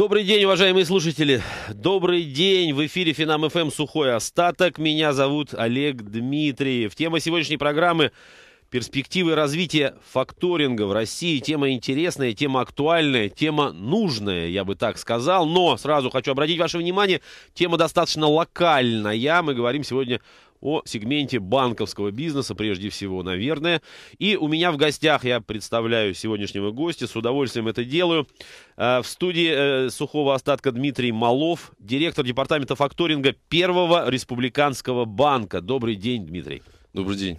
Добрый день, уважаемые слушатели. Добрый день. В эфире Финам ФМ Сухой Остаток. Меня зовут Олег Дмитриев. Тема сегодняшней программы перспективы развития факторинга в России. Тема интересная, тема актуальная, тема нужная, я бы так сказал. Но сразу хочу обратить ваше внимание, тема достаточно локальная. Мы говорим сегодня о сегменте банковского бизнеса прежде всего, наверное. И у меня в гостях, я представляю сегодняшнего гостя, с удовольствием это делаю, э, в студии э, сухого остатка Дмитрий Малов, директор департамента факторинга Первого республиканского банка. Добрый день, Дмитрий. Добрый день.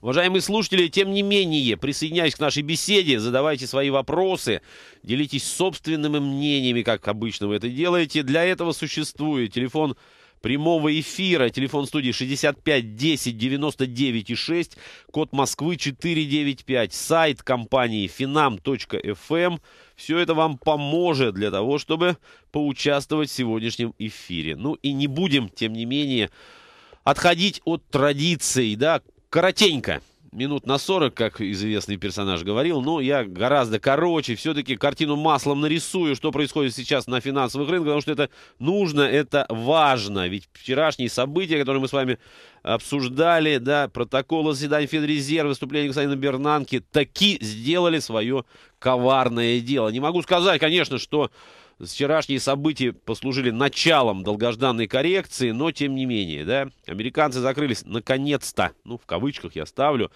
Уважаемые слушатели, тем не менее, присоединяясь к нашей беседе, задавайте свои вопросы, делитесь собственными мнениями, как обычно вы это делаете. Для этого существует телефон прямого эфира. Телефон студии 65 10 99 и 6, код Москвы 495, сайт компании finam.fm. Эм. Все это вам поможет для того, чтобы поучаствовать в сегодняшнем эфире. Ну и не будем, тем не менее, отходить от традиций, да, коротенько минут на 40, как известный персонаж говорил, но я гораздо короче, все-таки картину маслом нарисую, что происходит сейчас на финансовых рынках, потому что это нужно, это важно. Ведь вчерашние события, которые мы с вами обсуждали, да, протоколы заседания Федрезерва, выступление господина Бернанки, таки сделали свое коварное дело. Не могу сказать, конечно, что вчерашние события послужили началом долгожданной коррекции, но тем не менее, да, американцы закрылись наконец-то, ну, в кавычках я ставлю,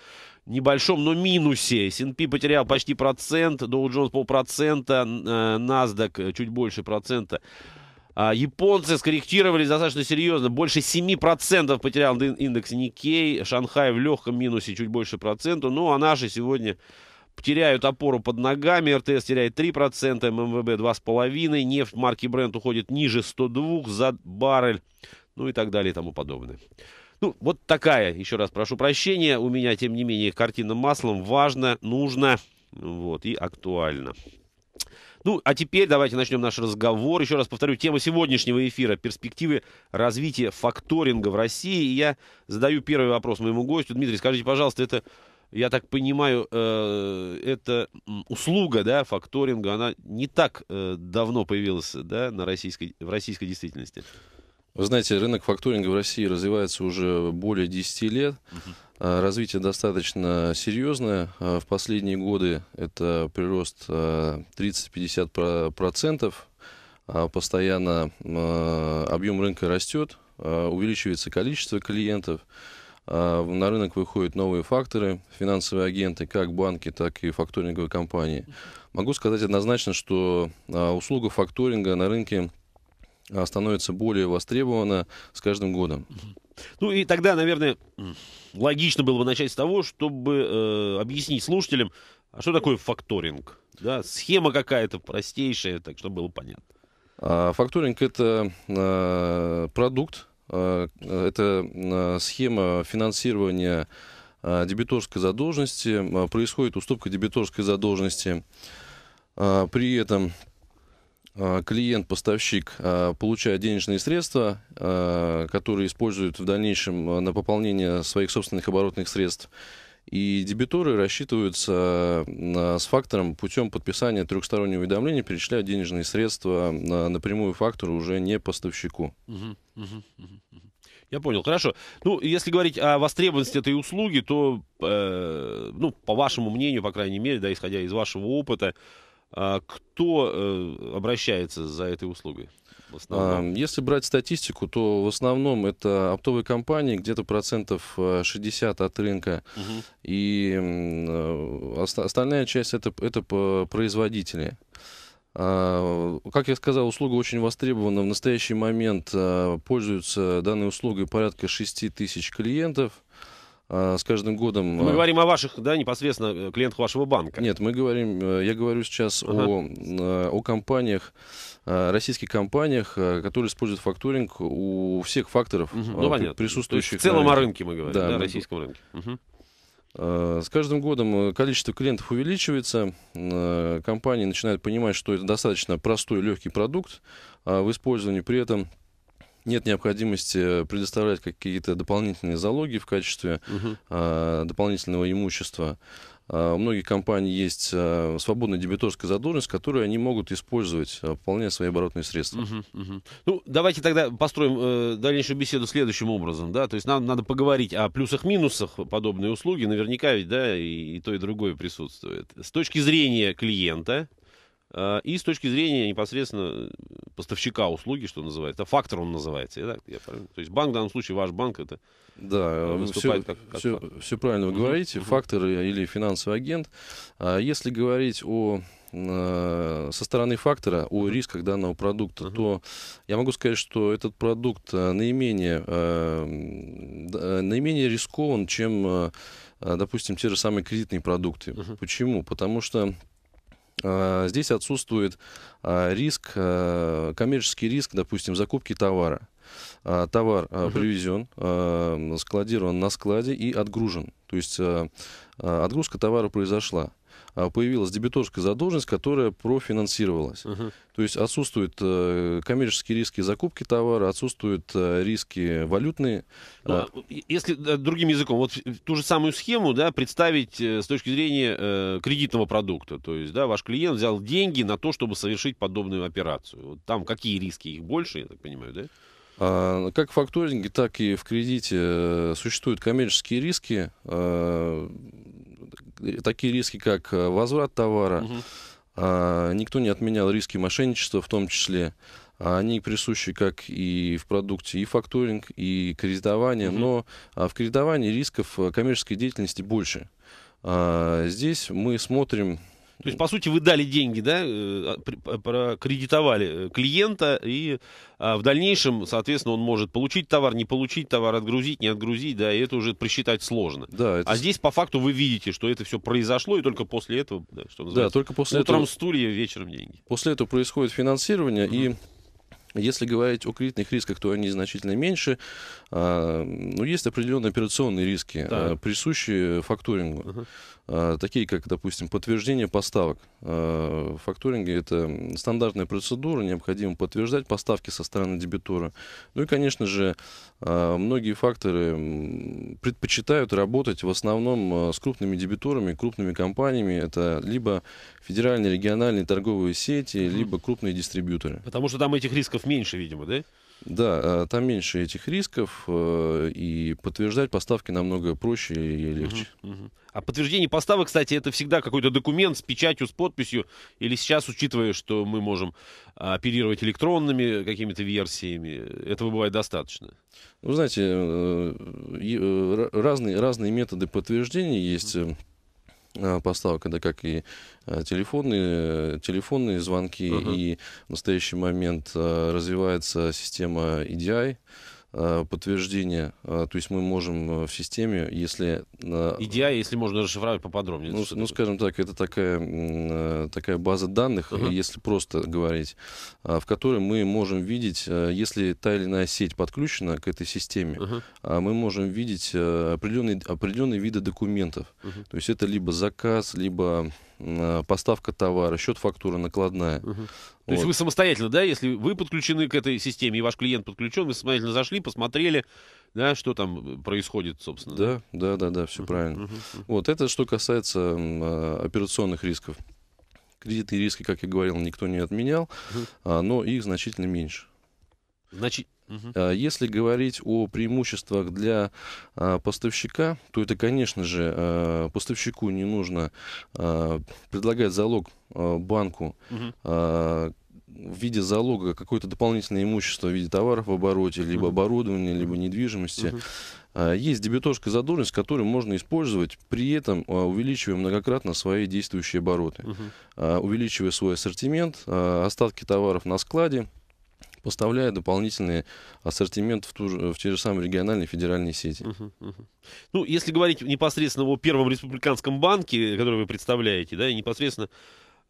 небольшом, но минусе. S&P потерял почти процент, Dow Jones полпроцента, э, NASDAQ чуть больше процента. А японцы скорректировались достаточно серьезно. Больше 7% потерял индекс Никей. Шанхай в легком минусе чуть больше процента. Ну, а наши сегодня теряют опору под ногами, РТС теряет 3%, МВБ 2,5%, нефть марки Brent уходит ниже 102 за баррель, ну и так далее и тому подобное. Ну, вот такая, еще раз прошу прощения, у меня, тем не менее, картина маслом важна, нужна, вот, и актуальна. Ну, а теперь давайте начнем наш разговор. Еще раз повторю, тема сегодняшнего эфира – перспективы развития факторинга в России. И я задаю первый вопрос моему гостю. Дмитрий, скажите, пожалуйста, это я так понимаю, э, эта услуга, да, факторинга, она не так э, давно появилась, да, на российской, в российской действительности. Вы знаете, рынок факторинга в России развивается уже более 10 лет. Uh-huh. Развитие достаточно серьезное. А, в последние годы это прирост 30-50%. А, постоянно объем рынка растет, увеличивается количество клиентов. А, на рынок выходят новые факторы, финансовые агенты, как банки, так и факторинговые компании. Могу сказать однозначно, что а, услуга факторинга на рынке а, становится более востребована с каждым годом. Ну и тогда, наверное, логично было бы начать с того, чтобы э, объяснить слушателям, а что такое факторинг? Да, схема какая-то простейшая, так чтобы было понятно. Факторинг это продукт, Э, это э, схема финансирования э, дебиторской задолженности. Происходит уступка дебиторской задолженности. При этом клиент-поставщик получает денежные средства, которые используют в дальнейшем на пополнение своих собственных оборотных средств. И дебиторы рассчитываются а, с фактором путем подписания трехстороннего уведомления, перечисляют денежные средства на напрямую фактору уже не поставщику. Я понял, хорошо. Ну, если говорить о востребованности этой услуги, то, э, ну, по вашему мнению, по крайней мере, да, исходя из вашего опыта, э, кто э, обращается за этой услугой? Если брать статистику, то в основном это оптовые компании, где-то процентов 60 э, от рынка. Угу. И э, остальная часть это, это производители. А, как я сказал, услуга очень востребована. В настоящий момент э, пользуются данной услугой порядка 6 тысяч клиентов. Э, с каждым годом... Мы э, говорим о ваших, да, непосредственно э, клиентах вашего банка. Нет, мы говорим, я говорю сейчас ага. о, о компаниях, российских компаниях, которые используют факторинг у всех факторов угу. ну, присутствующих. в целом о рынке мы говорим, да, да мы... российском рынке. Угу. С каждым годом количество клиентов увеличивается, компании начинают понимать, что это достаточно простой, легкий продукт в использовании, при этом нет необходимости э, предоставлять какие-то дополнительные залоги в качестве угу. дополнительного имущества. А, у многих компаний есть а, свободная дебиторская задолженность, которую они могут использовать, а, пополняя свои оборотные средства. Угу, угу. Ну, давайте тогда построим э, дальнейшую беседу следующим образом. Да? То есть нам надо поговорить о плюсах-минусах подобной услуги. Наверняка ведь да, и, и то, и другое присутствует. С точки зрения клиента, а, и с точки зрения непосредственно поставщика услуги, что называется, фактор он называется, да? я То есть банк в данном случае, ваш банк, это да, э, э, все, как, как все, все правильно вы говорите, mm фактор э, или финансовый агент. А, если говорить о со стороны фактора о рисках данного продукта, uh-huh. то я могу сказать, что этот продукт наименее, наименее рискован, чем, допустим, те же самые кредитные продукты. Uh-huh. Почему? Потому что Э, здесь отсутствует э, риск, э, коммерческий риск, допустим, закупки товара. Товар привезен, складирован на складе и отгружен. То есть отгрузка товара произошла. А, появилась дебиторская задолженность, которая профинансировалась. Угу. То есть отсутствуют э, коммерческие риски закупки товара, отсутствуют э, риски валютные. Да. Ну, а, если э, другим языком, вот ту же самую схему да, представить с точки зрения кредитного продукта. То есть да, ваш клиент взял деньги на то, чтобы совершить подобную операцию. Вот там какие риски? Их больше, я так понимаю, да? А, как в факторинге, так и в кредите существуют коммерческие риски такие риски, как э, возврат товара, угу. а, никто не отменял риски мошенничества в том числе. А они присущи как и в продукте, и фактуринг, и кредитование, угу. но а, в кредитовании рисков э, коммерческой деятельности больше. А, здесь мы смотрим то есть, по сути, вы дали деньги, да, э, прокредитовали э, клиента, и а, в дальнейшем, соответственно, он может получить товар, не получить товар, отгрузить, не отгрузить, да, и это уже просчитать сложно. Да, это... А здесь, по факту, вы видите, что это все произошло, и только после этого, да, что называется, да, только после утром этого... стулья, вечером деньги. После этого происходит финансирование, mm и если говорить о кредитных рисках, то они значительно меньше. но а, ну, есть определенные операционные риски, да. присущие факторингу. Угу. Э, такие как, допустим, подтверждение поставок. Э, Фактуринги – это стандартная процедура, необходимо подтверждать поставки со стороны дебитора. Ну и, конечно же, э, многие факторы предпочитают работать в основном с крупными дебиторами, крупными компаниями. Это либо федеральные, региональные торговые сети, либо крупные дистрибьюторы. Потому что там этих рисков меньше, видимо, да? Да, там меньше этих рисков, и подтверждать поставки намного проще и легче. Угу, угу. А подтверждение поставок, кстати, это всегда какой-то документ с печатью, с подписью. Или сейчас, учитывая, что мы можем а, оперировать электронными какими-то версиями, этого бывает достаточно. Вы знаете, э, э, разные, разные методы подтверждения есть э, а, поставок, это как и а, телефонные, телефонные звонки, uh-huh. и в настоящий момент развивается система EDI, Э, подтверждение, э, то есть мы можем э, в системе, если... EDI, если можно расшифровать поподробнее. Ну, ну скажем так, это такая, такая база данных, uh-huh. если просто говорить, в которой мы можем видеть, если та или иная сеть подключена к этой системе, uh-huh. мы можем видеть определенные, определенные виды документов. Uh-huh. То есть это либо заказ, либо Э, поставка товара, счет фактуры накладная. Угу. То есть вы самостоятельно, да, если вы подключены к этой системе и ваш клиент подключен, вы самостоятельно зашли, посмотрели, да, что там э, происходит, собственно. Да, да, да, да, все uh правильно. uh Вот это что касается э, операционных рисков. Кредитные риски, как я говорил, никто не отменял, uh а, но их значительно меньше. Значит, Угу. Если говорить о преимуществах для а, поставщика, то это, конечно же, а, поставщику не нужно предлагать залог банку, угу в виде залога какое-то дополнительное имущество в виде товаров в обороте, либо uh-huh. оборудования, либо недвижимости. Uh-huh. Есть дебиторская задолженность, которую можно использовать, при этом увеличивая многократно свои действующие обороты, uh-huh. увеличивая свой ассортимент, остатки товаров на складе, поставляя дополнительный ассортимент в, ту же, в те же самые региональные федеральные сети. Угу, угу. Ну, если говорить непосредственно о Первом республиканском банке, который вы представляете, да, и непосредственно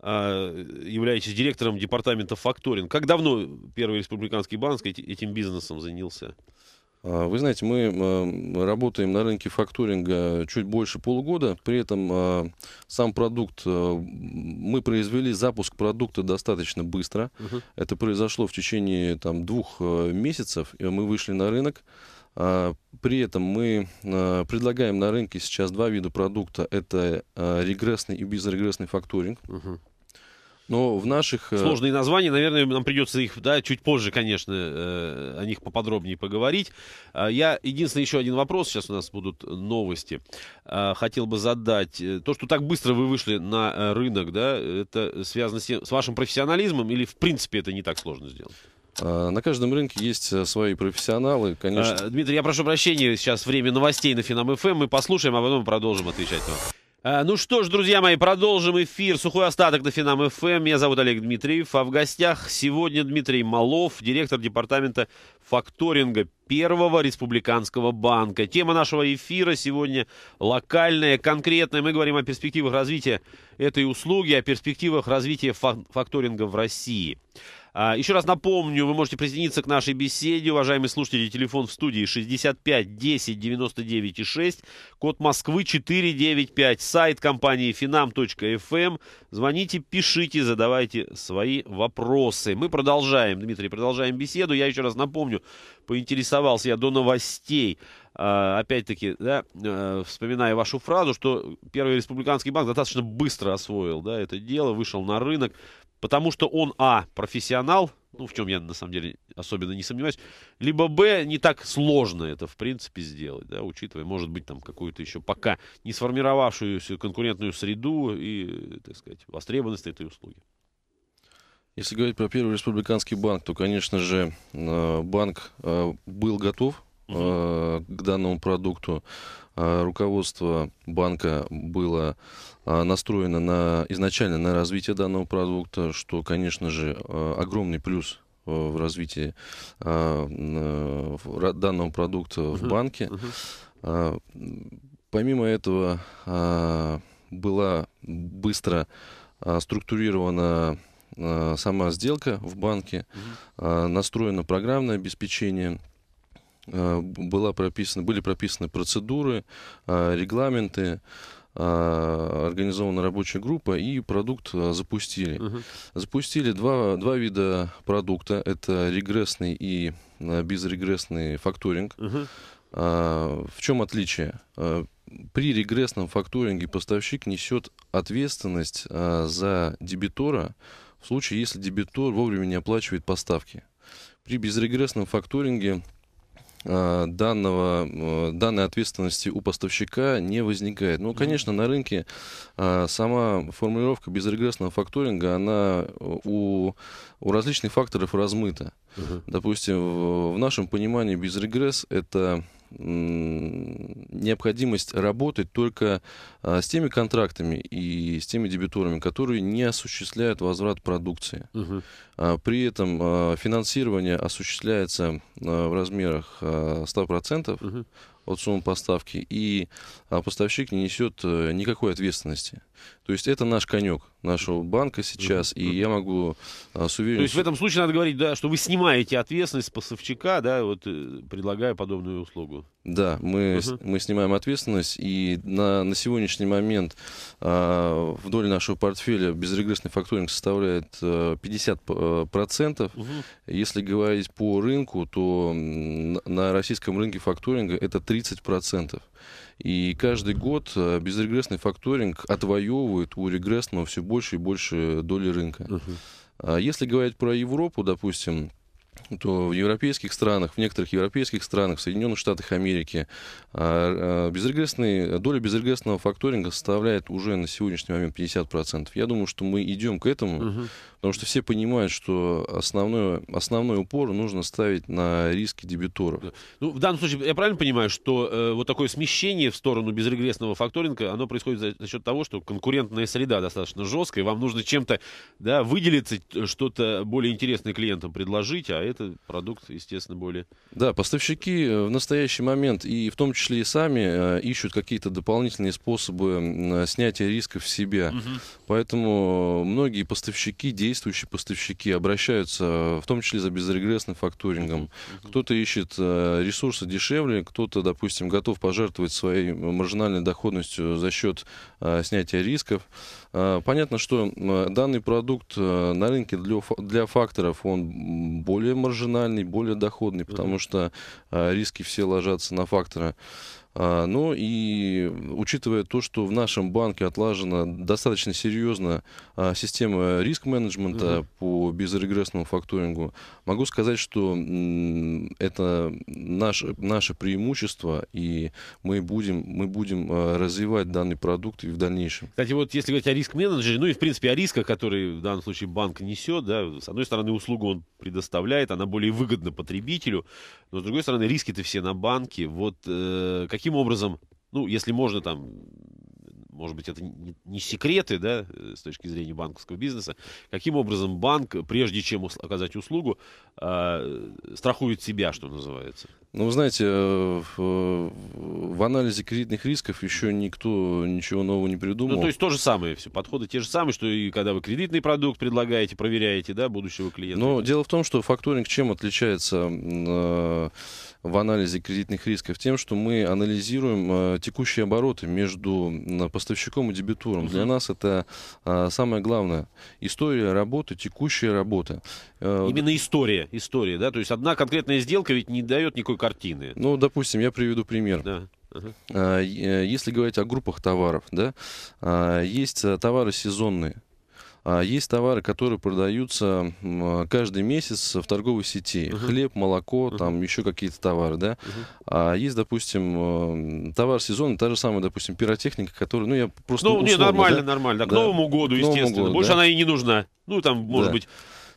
а, являющийся директором департамента факторинг, как давно Первый республиканский банк этим бизнесом занялся? А, вы знаете, мы работаем на рынке фактуринга чуть больше полугода, при этом а, сам продукт, а, мы произвели запуск продукта достаточно быстро. Угу. Это произошло в течение там, двух месяцев, мы вышли на рынок. При этом мы предлагаем на рынке сейчас два вида продукта. Это регрессный и безрегрессный фактуринг. Угу. Но в наших... Э, Сложные названия, наверное, нам придется их, да, чуть позже, конечно, э, о них поподробнее поговорить. А, я, единственный еще один вопрос, сейчас у нас будут новости. А, хотел бы задать. Э, то, что так быстро вы вышли на рынок, да, это связано с с вашим профессионализмом или, в принципе, это не так сложно сделать? А, на каждом рынке есть свои профессионалы, конечно. Дмитрий, я прошу прощения, сейчас время новостей на Финам ФМ. Эм, мы послушаем, а потом продолжим отвечать вам. Э, ну что ж, друзья мои, продолжим эфир. Сухой остаток на Финам ФМ. Эм. Меня зовут Олег Дмитриев. А в гостях сегодня Дмитрий Малов, директор департамента факторинга Первого республиканского банка. Тема нашего эфира сегодня локальная, конкретная. Мы говорим о перспективах развития этой услуги, о перспективах развития факторинга в России. А, еще раз напомню, вы можете присоединиться к нашей беседе. Уважаемые слушатели, телефон в студии 65 10 99 6, код Москвы 495, сайт компании finam.fm. Эм. Звоните, пишите, задавайте свои вопросы. Мы продолжаем, Дмитрий, продолжаем беседу. Я еще раз напомню, поинтересовался я до новостей а, опять-таки, да, э, вспоминая вашу фразу, что Первый республиканский банк достаточно быстро освоил да, это дело, вышел на рынок, потому что он, а, профессионал, ну, в чем я, на самом деле, особенно не сомневаюсь, либо, б, не так сложно это, в принципе, сделать, да, учитывая, может быть, там, какую-то еще пока не сформировавшуюся конкурентную среду и, так сказать, востребованность этой услуги. Если говорить про Первый республиканский банк, то, конечно же, э, банк э, был готов угу. к данному продукту. Э, руководство банка было э, настроено на, изначально на развитие данного продукта, что, конечно же, огромный плюс в развитии данного продукта в банке. помимо этого, была быстро структурирована сама сделка в банке, настроено программное обеспечение, Э, была прописана, были прописаны процедуры, э, регламенты, э, организована рабочая группа и продукт запустили. Угу. Запустили два, два вида продукта. Это регрессный и безрегрессный факторинг. Угу. В чем отличие? При регрессном факторинге поставщик несет ответственность за дебитора в случае, если дебитор вовремя не оплачивает поставки. При безрегрессном факторинге Э, данного, э, данной ответственности у поставщика не возникает. Ну, конечно, на рынке э, сама формулировка безрегрессного факторинга, она у, у различных факторов размыта. Угу. Допустим, в, в нашем понимании безрегресс – это необходимость работать только а, с теми контрактами и с теми дебиторами, которые не осуществляют возврат продукции. Угу. При этом а, финансирование осуществляется в размерах 100% угу. от суммы поставки, и поставщик не несет э, никакой ответственности. То есть это наш конек нашего банка сейчас, и я могу а, с уверенностью... То есть в этом случае надо говорить, да, что вы снимаете ответственность с поставщика, да, вот э, предлагая подобную услугу. Да, мы, uh мы снимаем ответственность, и на, на сегодняшний момент а, вдоль нашего портфеля безрегрессный факторинг составляет а, э, 50%. Э, процентов. uh Если говорить по рынку, то на российском рынке факторинга это 30%. И каждый год э, безрегрессный факторинг отвоевывает у регрессного все больше и больше доли рынка. Угу. Если говорить про Европу, допустим, то в европейских странах, в некоторых европейских странах, в Соединенных Штатах Америки а, а, безрегрессный, доля безрегрессного факторинга составляет уже на сегодняшний момент 50%. Я думаю, что мы идем к этому, угу. потому что все понимают, что основной, основной упор нужно ставить на риски дебиторов. Ну, в данном случае, я правильно понимаю, что э, вот такое смещение в сторону безрегрессного факторинга, оно происходит за, за счет того, что конкурентная среда достаточно жесткая, вам нужно чем-то да, выделиться, э, что-то более интересное клиентам предложить, а это это продукт, естественно, более... Да, поставщики э, в настоящий момент, и в том числе и сами, э, ищут какие-то дополнительные способы э, снятия рисков в себя. Угу. Поэтому многие поставщики, действующие поставщики, обращаются в том числе за безрегрессным факторингом. Угу. Кто-то ищет ресурсы дешевле, кто-то, допустим, готов пожертвовать своей маржинальной доходностью за счет снятия рисков. А, понятно, что данный продукт э, на рынке для, для факторов он более маржинальный, более доходный, потому что а, риски все ложатся на фактора а, ну и учитывая то, что в нашем банке отлажена достаточно серьезно а, система риск-менеджмента угу. по безрегрессному факторингу, могу сказать, что это наше, наше преимущество, и мы будем, мы будем а, развивать данный продукт и в дальнейшем. Кстати, вот если говорить о риск-менеджере, ну и в принципе о рисках, которые в данном случае банк несет, да, с одной стороны услугу он предоставляет, она более выгодна потребителю, но с другой стороны риски-то все на банке. Вот э, Каким образом, ну, если можно там, может быть, это не, не секреты, да, э, с точки зрения банковского бизнеса, каким образом банк, прежде чем ус- оказать услугу, э, страхует себя, что называется? Ну, вы знаете, э, в, в анализе кредитных рисков еще никто ничего нового не придумал. Ну, то есть то же самое все, подходы те же самые, что и когда вы кредитный продукт предлагаете, проверяете, да, будущего клиента. Но дело в том, что факторинг чем отличается... Э, в анализе кредитных рисков тем, что мы анализируем э, текущие обороты между э, поставщиком и дебитуром. Угу. Для нас это э, а, самое главное. История работы, текущая работа. Э, Именно история, история, да? То есть одна конкретная сделка ведь не дает никакой картины. Ну, допустим, я приведу пример. Да. Uh-huh. Если говорить о группах товаров, да, а, есть э, товары сезонные, а есть товары, которые продаются каждый месяц в торговой сети. Uh-huh. Хлеб, молоко, uh-huh. там еще какие-то товары, да. Uh-huh. А есть, допустим, э, товар сезона, та же самая, допустим, пиротехника, которая, ну, я просто Ну, условно, не, нормально, да? нормально. к да. Новому году, естественно. Новому году, Больше да. она и не нужна. Ну, там, может да. быть...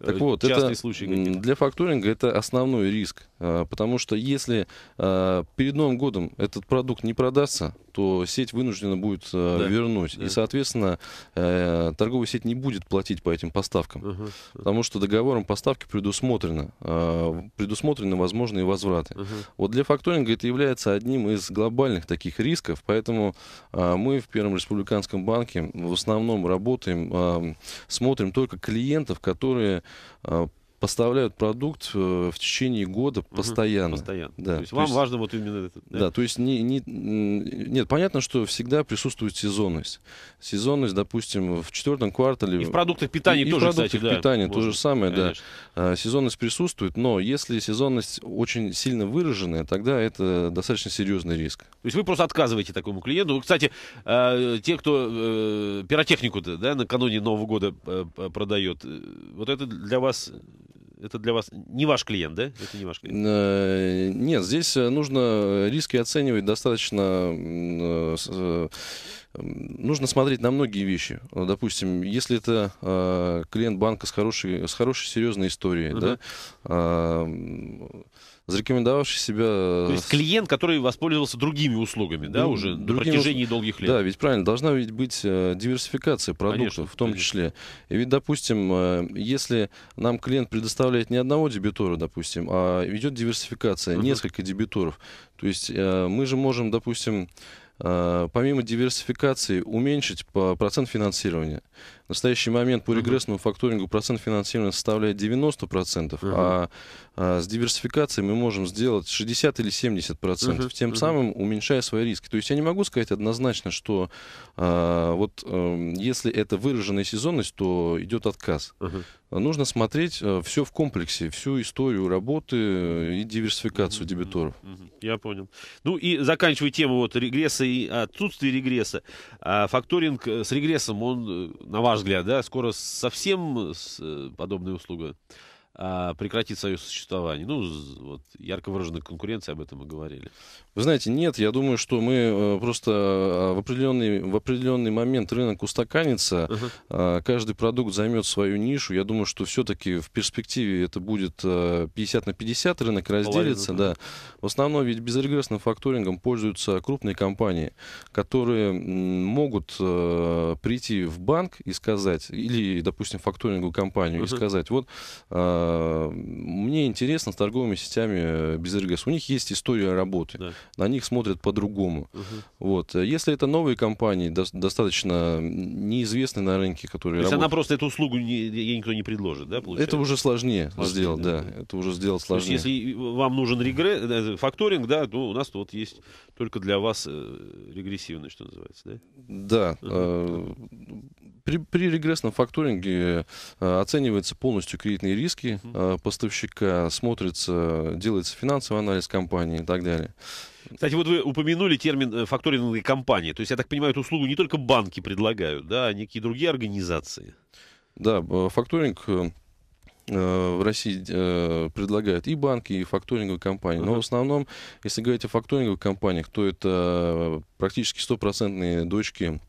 Э, так вот, это для факторинга это основной риск, а, потому что если а, перед Новым годом этот продукт не продастся, то сеть вынуждена будет э, да. вернуть. Да. И, соответственно, э, торговая сеть не будет платить по этим поставкам, угу. потому что договором поставки предусмотрено, э, предусмотрены возможные возвраты. Угу. Вот для факторинга это является одним из глобальных таких рисков, поэтому мы в Первом республиканском банке в основном работаем, эм, смотрим только клиентов, которые поставляют продукт э, в течение года угу, постоянно. Да. То есть то вам есть, важно вот именно это. Да, да то есть не, не, нет, понятно, что всегда присутствует сезонность. Сезонность, допустим, в четвертом квартале. И в продуктах питания и, тоже, и в продуктах кстати, питания да, то же самое, конечно. да. Сезонность присутствует, но если сезонность очень сильно выраженная, тогда это достаточно серьезный риск. То есть вы просто отказываете такому клиенту. Кстати, а, те, кто э, пиротехнику да, накануне Нового года э, продает, вот это для вас это для вас не ваш клиент, да? Это не ваш клиент. Э, нет, здесь э, нужно э, риски оценивать достаточно нужно смотреть на многие вещи. Ну, допустим, если это э, клиент банка с хорошей, с хорошей серьезной историей, да, да э, зарекомендовавший себя... То есть клиент, который воспользовался другими услугами, да, ну, уже другим... на протяжении долгих лет. Да, ведь правильно, должна ведь быть э, диверсификация продуктов конечно, в том конечно. числе. И ведь, допустим, э, если нам клиент предоставляет не одного дебитора, допустим, а ведет диверсификация, uh-huh. несколько дебиторов, то есть э, мы же можем, допустим, Э, помимо диверсификации, уменьшить процент финансирования. В настоящий момент по регрессному факторингу процент финансирования составляет 90%, uh-huh. а, а с диверсификацией мы можем сделать 60 или 70%, uh-huh. тем uh-huh. самым уменьшая свои риски. То есть я не могу сказать однозначно, что а, вот а, если это выраженная сезонность, то идет отказ. Uh-huh нужно смотреть э, все в комплексе, всю историю работы э, и диверсификацию дебиторов. Я понял. Ну и заканчивая тему вот регресса и отсутствия регресса. А факторинг э, с регрессом, он, на ваш взгляд, да, скоро совсем подобная услуга? а, прекратит свое существование. Ну, вот ярко выраженная конкуренция, об этом мы говорили. Вы знаете, нет, я думаю, что мы э, просто а, в определенный, в определенный момент рынок устаканится, uh-huh. каждый продукт займет свою нишу. Я думаю, что все-таки в перспективе это будет 50 э, на 50 рынок разделится. да. В основном ведь безрегрессным факторингом пользуются крупные компании, которые могут э, прийти в банк и сказать, или, допустим, факторинговую компанию uh-huh. и сказать, вот а, а, мне интересно с торговыми сетями э, без РГС. У них есть история работы. Да. На них смотрят по-другому. Угу. Вот. Если это новые компании, до достаточно неизвестные на рынке, которые То есть работают... она просто эту услугу не, ей никто не предложит, да, получается? Это уже сложнее, сложнее сделать, да. да. Это уже сделать сложнее. То есть если вам нужен регресс, э, э, факторинг, да, то у нас тут вот есть только для вас регрессивный, что называется, да? Да. Угу при, при регрессном факторинге э, оцениваются полностью кредитные риски э, поставщика, смотрится, делается финансовый анализ компании и так далее. Кстати, вот вы упомянули термин э, факторинговые компании. То есть, я так понимаю, эту услугу не только банки предлагают, да, а некие другие организации. Да, факторинг в России предлагают и банки, и факторинговые компании. Но uh-huh. в основном, если говорить о факторинговых компаниях, то это практически стопроцентные дочки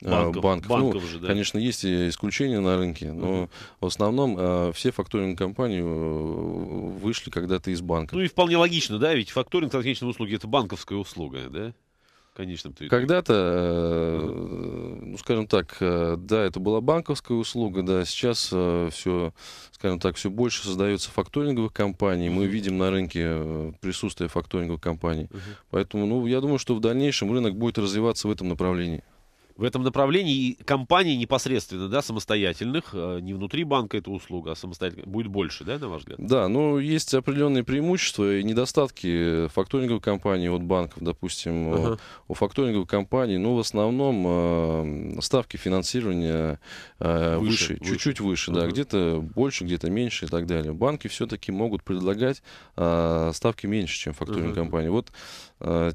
банков. Э, банков. банков ну, же, да. Конечно, есть и исключения на рынке, но uh в основном э, все факторинг-компании э, вышли когда-то из банка. Ну и вполне логично, да, ведь факторинг конечной услуги это банковская услуга, да? конечном Когда-то, э, ну, скажем так, э, да, это была банковская услуга, да, сейчас э, все, скажем так, все больше создается факторинговых компаний, мы видим на рынке э, присутствие факторинговых компаний, uh-huh. поэтому, ну, я думаю, что в дальнейшем рынок будет развиваться в этом направлении в этом направлении компаний непосредственно, да, самостоятельных, э, не внутри банка эта услуга, а самостоятельно будет больше, да, на ваш взгляд? Да, ну, есть определенные преимущества и недостатки факторинговых компаний от банков, допустим. Э, ага. У факторинговых компаний, ну, в основном э, ставки финансирования выше, чуть-чуть выше, выше да, ага. где-то больше, где-то меньше и так далее. Банки все-таки могут предлагать ставки меньше, чем факторинговые ага. компании. Вот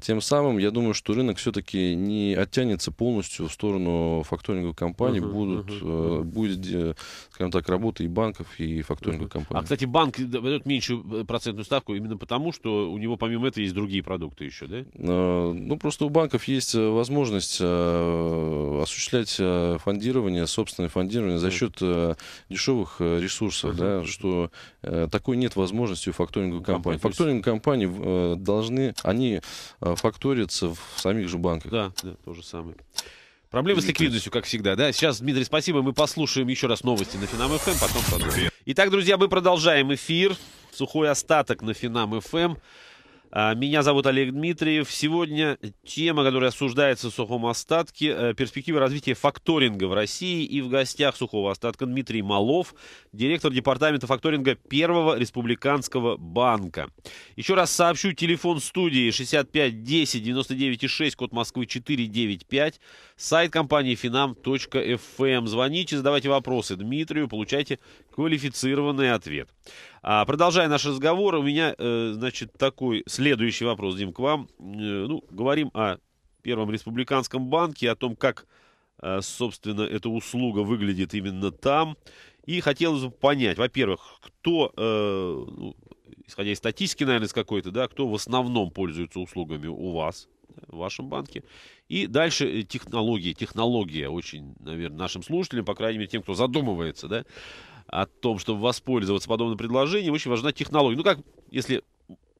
тем самым, я думаю, что рынок все-таки не оттянется полностью в сторону факторинговых компаний uh-huh, будут, uh-huh. будет, э, скажем так, работа и банков, и факторинговых uh-huh. компании. А, кстати, банк дает меньшую э, процентную ставку именно потому, что у него помимо этого есть другие продукты еще, да? Ну, просто у банков есть возможность осуществлять фондирование, собственное фондирование за счет дешевых ресурсов, uh-huh. да, что такой нет возможности у факторинговых компаний. Факторинговые компании должны, они факторятся в самих же банках. Да, да, то же самое. Проблемы с ликвидностью, как всегда, да? Сейчас, Дмитрий, спасибо. Мы послушаем еще раз новости на Финам ФМ, эм, потом продолжим. Итак, друзья, мы продолжаем эфир. Сухой остаток на Финам ФМ. Эм. А, меня зовут Олег Дмитриев. Сегодня тема, которая обсуждается в сухом остатке, э, перспективы развития факторинга в России. И в гостях сухого остатка Дмитрий Малов, директор департамента факторинга Первого республиканского банка. Еще раз сообщу, телефон студии 65 10 99 6, код Москвы 495. Сайт компании finam.fm. Эм. Звоните, задавайте вопросы Дмитрию, получайте квалифицированный ответ. А, продолжая наш разговор, у меня, э, значит, такой следующий вопрос, Дим, к вам. Э, ну, говорим о Первом республиканском банке, о том, как, э, собственно, эта услуга выглядит именно там. И хотелось бы понять, во-первых, кто, э, ну, исходя из статистики, наверное, с какой-то, да, кто в основном пользуется услугами у вас, в вашем банке. И дальше э, технологии. Технология очень, наверное, нашим слушателям, по крайней мере, тем, кто задумывается, да, о том, чтобы воспользоваться подобным предложением, очень важна технология. Ну, как, если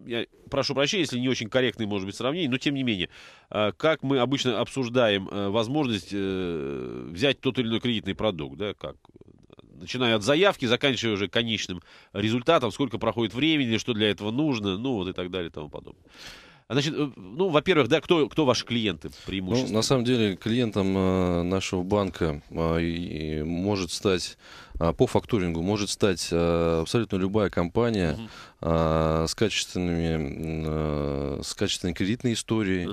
я прошу прощения, если не очень корректные, может быть, сравнения, но тем не менее, э, как мы обычно обсуждаем э, возможность взять тот или иной кредитный продукт, да, как начиная от заявки, заканчивая уже конечным результатом, сколько проходит времени, что для этого нужно, ну вот и так далее и тому подобное. Значит, э, ну, во-первых, да, кто, кто ваши клиенты преимущественно? Ну, на самом деле, клиентом э, нашего банка э, может стать а, по фактурингу может стать абсолютно любая компания uh с качественными с качественной кредитной историей,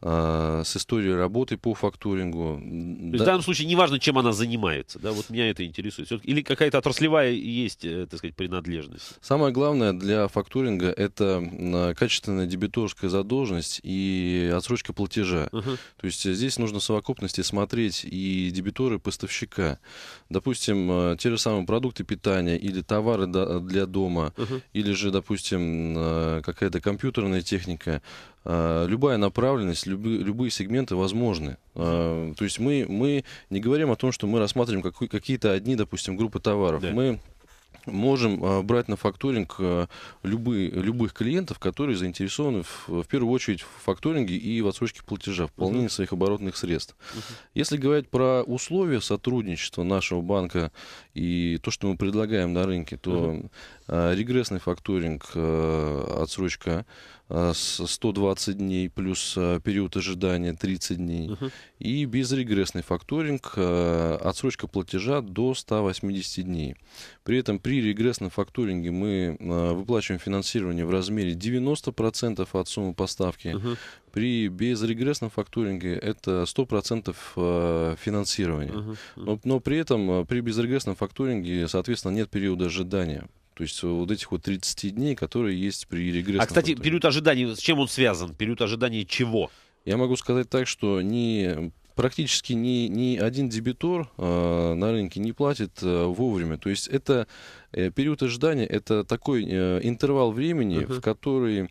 uh с историей работы по фактурингу. То есть да. в данном случае неважно, чем она занимается, да, вот меня это интересует. Или какая-то отраслевая есть, так сказать, принадлежность. Самое главное для фактуринга это качественная дебиторская задолженность и отсрочка платежа. Угу. То есть э, здесь нужно в совокупности смотреть и дебиторы, поставщика. Допустим, э, те же самые продукты питания или товары для дома, угу. или же, допустим, э, какая-то компьютерная техника любая направленность, любые, любые сегменты возможны. То есть мы, мы не говорим о том, что мы рассматриваем какие-то одни, допустим, группы товаров. Да. Мы можем э, брать на факторинг э, любые, любых клиентов, которые заинтересованы в, в первую очередь в факторинге и в отсрочке платежа, в пополнении uh-huh. своих оборотных средств. Uh-huh. Если говорить про условия сотрудничества нашего банка и то, что мы предлагаем на рынке, то uh-huh. регрессный факторинг, отсрочка 120 э, дней плюс э, период ожидания 30 дней. Угу. И безрегрессный факторинг, э, отсрочка платежа до 180 дней. При этом при регрессном факторинге мы выплачиваем финансирование в размере 90% процентов от суммы поставки. Угу. При безрегрессном факторинге это 100% процентов финансирования. Угу. Но, но при этом при безрегрессном факторинге, соответственно, нет периода ожидания. То есть э, вот этих вот 30 дней, которые есть при регрессе. А, кстати, фронте. период ожидания, с чем он связан? Период ожидания чего? Я могу сказать так, что не практически ни, ни один дебитор э, на рынке не платит э, вовремя. То есть это э, период ожидания, это такой э, интервал времени, uh-huh. в который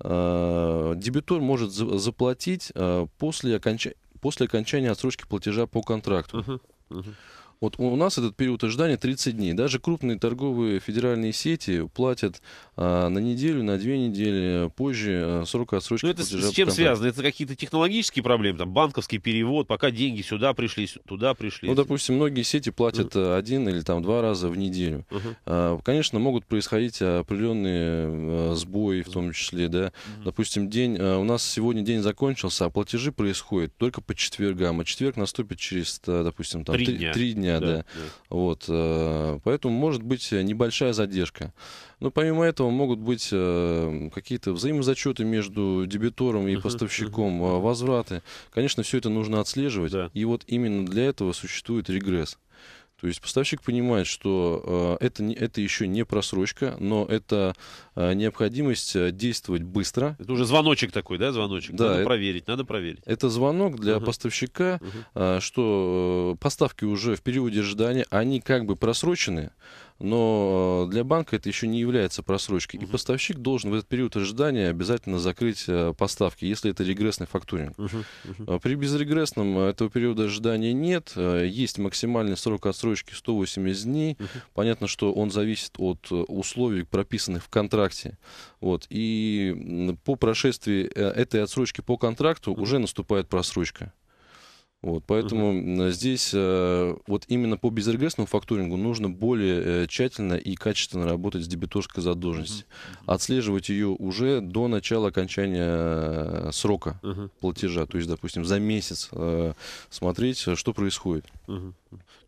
э, дебитор может за- заплатить э, после, оконч... после окончания отсрочки платежа по контракту. Uh-huh. Uh-huh. Вот у нас этот период ожидания 30 дней. Даже крупные торговые федеральные сети платят а, на неделю, на две недели а, позже а, срок отсрочки. Но ну, это с чем связано? Это какие-то технологические проблемы, там банковский перевод, пока деньги сюда пришли, туда пришли. Ну, допустим, многие сети платят uh-huh. один или там два раза в неделю. Uh-huh. А, конечно, могут происходить э, определенные а, сбои, в том числе, да. Uh-huh. Допустим, день а, у нас сегодня день закончился, а платежи происходят только по четвергам, а четверг наступит через, допустим, там три дня. 3 дня дня, да. да. да. Вот, э, поэтому может быть э, небольшая задержка. Но помимо этого могут быть э, какие-то взаимозачеты между дебитором и uh-huh, поставщиком, uh-huh. возвраты. Конечно, все это нужно отслеживать. Да. И вот именно для этого существует регресс. То есть поставщик понимает, что э, это, это еще не просрочка, но это э, необходимость э, действовать быстро. Это уже звоночек такой, да, звоночек? Да, надо это, проверить, надо проверить. Это звонок для uh-huh. поставщика, uh-huh. что поставки уже в периоде ожидания, они как бы просрочены, но э, для банка это еще не является просрочкой. Угу. И поставщик должен в этот период ожидания обязательно закрыть э, поставки, если это регрессный фактуринг. Угу, угу. При безрегрессном э, этого периода ожидания нет, есть максимальный срок отсрочки 180 дней. Угу. Понятно, что он зависит от условий, прописанных в контракте. Вот. И по прошествии этой отсрочки по контракту угу. уже наступает просрочка. Вот, поэтому угу. здесь э, вот именно по безрегрессному факторингу нужно более э, тщательно и качественно работать с дебиторской задолженностью. Угу. Отслеживать ее уже до начала окончания э, срока угу. платежа. То есть, допустим, за месяц смотреть, что происходит. Угу.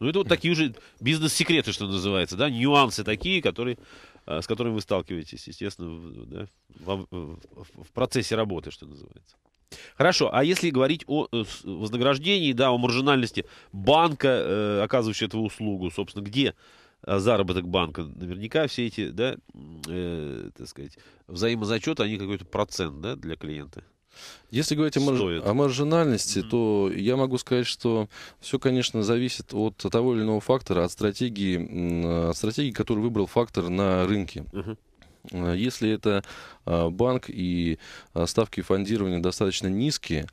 Ну, это вот такие уже бизнес-секреты, что называется, да, нюансы такие, которые с которыми вы сталкиваетесь, естественно, да, в, в, в процессе работы, что называется. Хорошо, а если говорить о э, вознаграждении, да, о маржинальности банка, э, оказывающего эту услугу, собственно, где э, заработок банка? Наверняка все эти, да, э, так сказать, взаимозачеты, они какой-то процент, да, для клиента. Если говорить о, о маржинальности, то я могу сказать, что все, конечно, зависит от того или иного фактора, от стратегии, от стратегии, которую выбрал фактор на рынке. Mm-hmm. Э, если это э, банк и э, ставки фондирования достаточно низкие,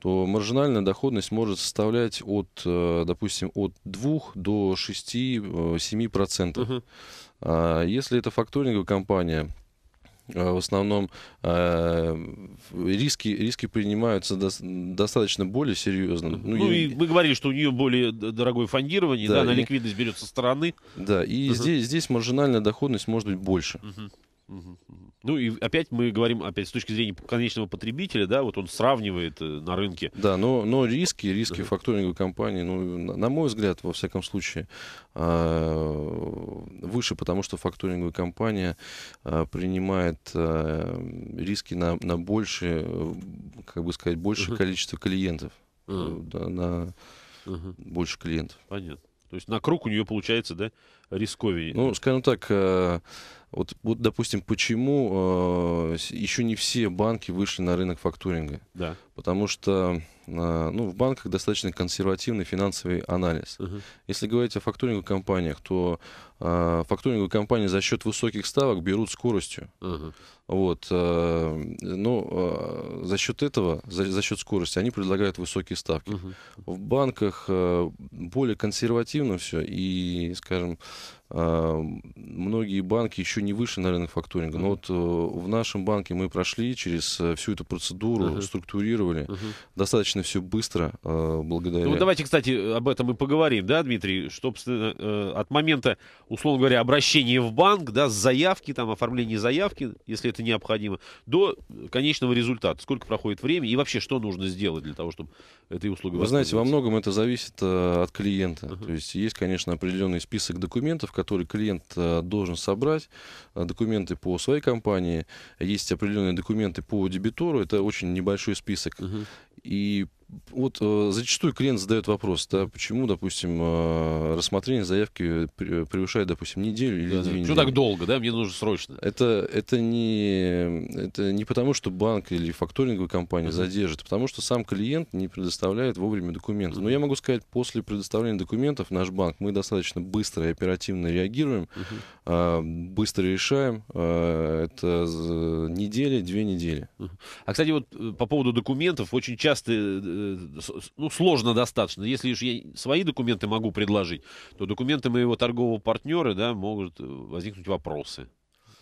то маржинальная доходность может составлять от, допустим, от 2 до 6-7%. процентов. Uh-huh. Если это факторинговая компания, в основном э, риски, риски принимаются до, достаточно более серьезно. Ну, ну я... и вы говорили, что у нее более дорогое фондирование, да, да и... она ликвидность берет со стороны. Да, и Uh-huh. здесь, здесь маржинальная доходность может быть больше. Uh-huh. Ну и опять мы говорим, опять с точки зрения конечного потребителя, да, вот он сравнивает э, на рынке. Да, но, но риски, риски да. факторинговой компании, ну, на, на мой взгляд, во всяком случае, а, выше, потому что факторинговая компания а, принимает а, риски на, на больше, как бы сказать, большее uh-huh. количество клиентов. Uh-huh. Да, на uh-huh. больше клиентов. Понятно. То есть на круг у нее получается, да, рисковее. Ну, скажем так, э, вот, вот допустим, почему э, еще не все банки вышли на рынок фактуринга? Да. Потому что э, ну, в банках достаточно консервативный финансовый анализ. Угу. Если говорить о фактуринговых компаниях, то э, фактуринговые компании за счет высоких ставок берут скоростью. Угу. Вот, э, ну, э, за счет этого, за, за счет скорости, они предлагают высокие ставки. Угу. В банках э, более консервативно все, и, скажем, многие банки еще не вышли на рынок факторинга, но вот в нашем банке мы прошли через всю эту процедуру, uh структурировали, uh достаточно все быстро, благодаря... Ну, давайте, кстати, об этом и поговорим, да, Дмитрий, чтобы от момента, условно говоря, обращения в банк, да, с заявки, там, оформления заявки, если это необходимо, до конечного результата. Сколько проходит времени и вообще что нужно сделать для того, чтобы этой услуги Вы знаете, во многом это зависит э, от клиента. Uh-huh. То есть есть, конечно, определенный список документов, которые клиент э, должен собрать. Э, документы по своей компании, есть определенные документы по дебитору. Это очень небольшой список. Uh-huh. И вот э, зачастую клиент задает вопрос, да, почему, допустим, э, рассмотрение заявки превышает, допустим, неделю или да, две да. недели. так долго, да? Мне нужно срочно. Это, это, не, это не потому, что банк или факторинговая компания uh-huh. задержит, а потому что сам клиент не предоставляет вовремя документы. Uh-huh. Но я могу сказать, после предоставления документов наш банк, мы достаточно быстро и оперативно реагируем, uh-huh. э, быстро решаем. Э, это недели, две недели. Uh-huh. А, кстати, вот э, по поводу документов, очень часто э, Э, ну, сложно достаточно. Если же я свои документы могу предложить, то документы моего торгового партнера, да, могут э, возникнуть вопросы.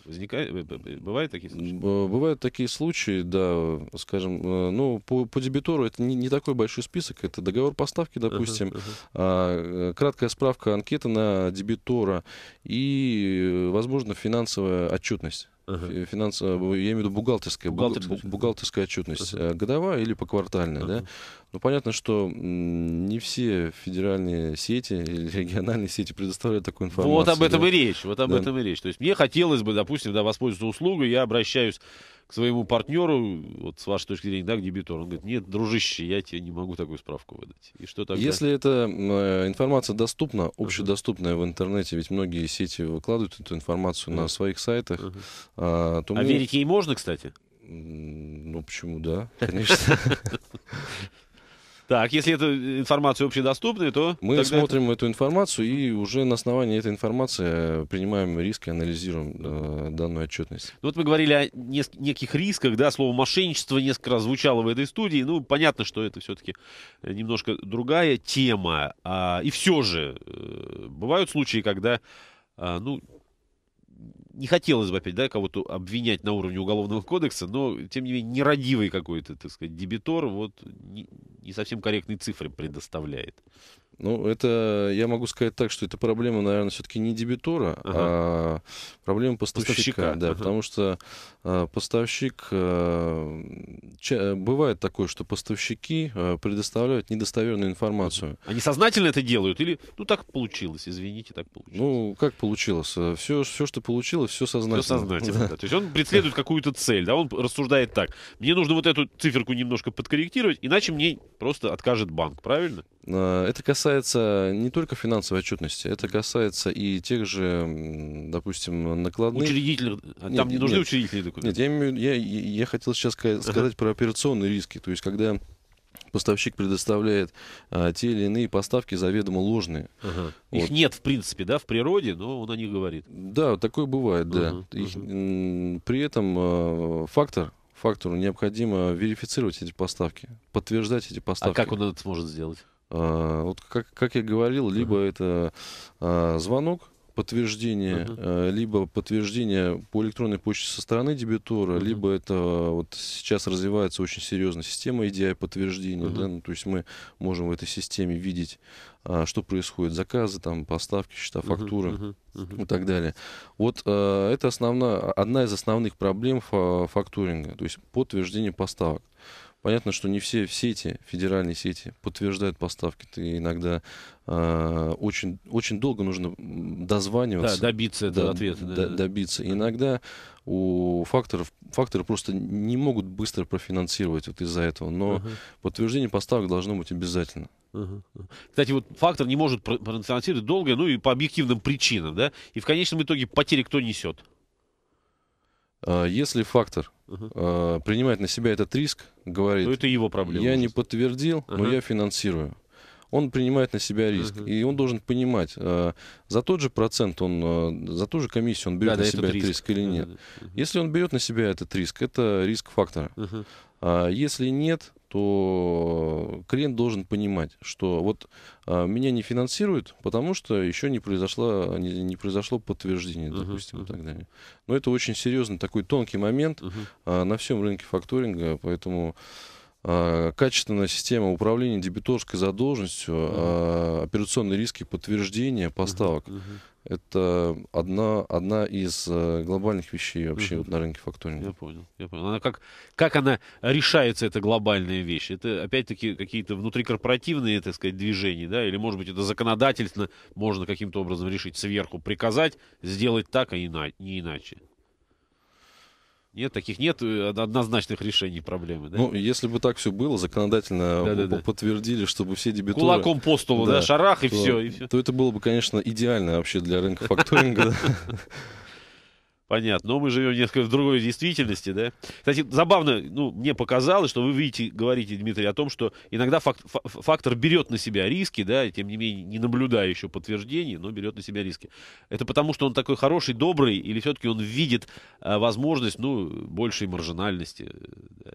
Возникает, э, бывают такие случаи? Бывают такие случаи, да, скажем, ну, по, по дебитору это не, не такой большой список, это договор поставки, допустим, uh-huh, uh-huh. А, краткая справка анкеты на дебитора и, возможно, финансовая отчетность. Uh-huh. Финансовая, э, я имею в виду бухгалтерская, бухгалтерская, бухгалтерская отчетность, uh-huh. годовая или поквартальная, uh-huh. да. Ну, понятно, что не все федеральные сети или региональные сети предоставляют такую информацию. Вот об этом да. и речь, вот об да. этом и речь. То есть мне хотелось бы, допустим, да, воспользоваться услугой, я обращаюсь к своему партнеру, вот с вашей точки зрения, да, к дебитору. Он говорит, нет, дружище, я тебе не могу такую справку выдать. И что тогда? Если эта э, информация доступна, общедоступная в интернете, ведь многие сети выкладывают эту информацию на своих сайтах. А, то а верить ей можно, кстати? Ну, почему да, конечно. Так, если эта информация общедоступная, то... Мы тогда... смотрим эту информацию и уже на основании этой информации э, принимаем риски, анализируем э, данную отчетность. Ну вот мы говорили о неск- неких рисках, да, слово мошенничество несколько раз звучало в этой студии. Ну, понятно, что это все-таки э, немножко другая тема. А, и все же, э, бывают случаи, когда, э, ну, не хотелось бы опять, да, кого-то обвинять на уровне Уголовного кодекса, но, тем не менее, нерадивый какой-то, так сказать, дебитор вот не, не совсем корректные цифры предоставляет. Ну, это, я могу сказать так, что это проблема, наверное, все-таки не дебитора, ага. а проблема поставщика. поставщика. Да, ага. Потому что э, поставщик... Э, ча- бывает такое, что поставщики э, предоставляют недостоверную информацию. Они сознательно это делают или, ну, так получилось, извините, так получилось? Ну, как получилось? Все, все что получилось, все сознательно. Все сознательно, да. да. То есть он преследует какую-то цель, да, он рассуждает так. Мне нужно вот эту циферку немножко подкорректировать, иначе мне просто откажет банк, правильно? Это касается касается не только финансовой отчетности, это касается и тех же, допустим, накладных... Учредительных, там нет, не нужны нет, учредительные документы? Нет, я, я, я хотел сейчас сказать про операционные риски, то есть когда поставщик предоставляет а, те или иные поставки заведомо ложные. Ага. Вот. Их нет, в принципе, да, в природе, но он о них говорит. Да, такое бывает, да. Ага, Их, ага. При этом а, фактор, фактору необходимо верифицировать эти поставки, подтверждать эти поставки. А как он это сможет сделать? А, вот как, как я говорил, либо uh-huh. это а, звонок, подтверждение, uh-huh. а, либо подтверждение по электронной почте со стороны дебитора, uh-huh. либо это а, вот сейчас развивается очень серьезная система EDI-подтверждения. Uh-huh. Да? Ну, то есть мы можем в этой системе видеть, а, что происходит, заказы, там, поставки, счета, фактуры uh-huh. Uh-huh. и так далее. Вот а, это основная, одна из основных проблем фа- фактуринга, то есть подтверждение поставок. Понятно, что не все сети, федеральные сети, подтверждают поставки. Ты иногда э, очень, очень долго нужно дозваниваться. Да, добиться этого ответа. да, да. Добиться. И иногда у факторов, факторы просто не могут быстро профинансировать вот из-за этого. Но uh подтверждение поставок должно быть обязательно. Кстати, вот фактор не может профинансировать долго, ну и по объективным причинам, да? И в конечном итоге потери кто несет? А, если фактор угу. принимает на себя этот риск, говорит, ну, это его проблема, я не подтвердил, но я финансирую. Он принимает на себя риск, угу. и он должен понимать, а, за тот же процент, он, за ту же комиссию он берет да, на себя этот риск, риск или нет. Да, да. Если он берет на себя этот риск, это риск фактора. Угу. А если нет, то клиент должен понимать, что вот а, меня не финансируют, потому что еще не произошло, не, не произошло подтверждение, uh-huh, допустим, uh-huh. и так далее. Но это очень серьезный такой тонкий момент uh-huh. на всем рынке факторинга, поэтому Э, качественная система управления дебиторской задолженностью, uh -huh. Э, операционные риски подтверждения поставок. Uh -huh. Это одна, одна из э, глобальных вещей вообще uh вот на рынке факторинга. Я понял. Я понял. Она как, как она решается, эта глобальная вещь? Это опять-таки какие-то внутрикорпоративные, так сказать, движения, да? Или, может быть, это законодательно можно каким-то образом решить сверху, приказать сделать так, а не иначе? Нет, таких нет э, однозначных решений проблемы. Да? Ну, если бы так все было, законодательно да, да, да. подтвердили, чтобы все дебиторы... Кулаком по столу, да, да шарах и все, и все. То это было бы, конечно, идеально вообще для рынка факторинга. Понятно. Но мы живем несколько в другой действительности, да? Кстати, забавно, ну, мне показалось, что вы видите, говорите, Дмитрий, о том, что иногда факт, фактор берет на себя риски, да, тем не менее, не наблюдая еще подтверждений, но берет на себя риски. Это потому, что он такой хороший, добрый, или все-таки он видит э, возможность, ну, большей маржинальности? Э,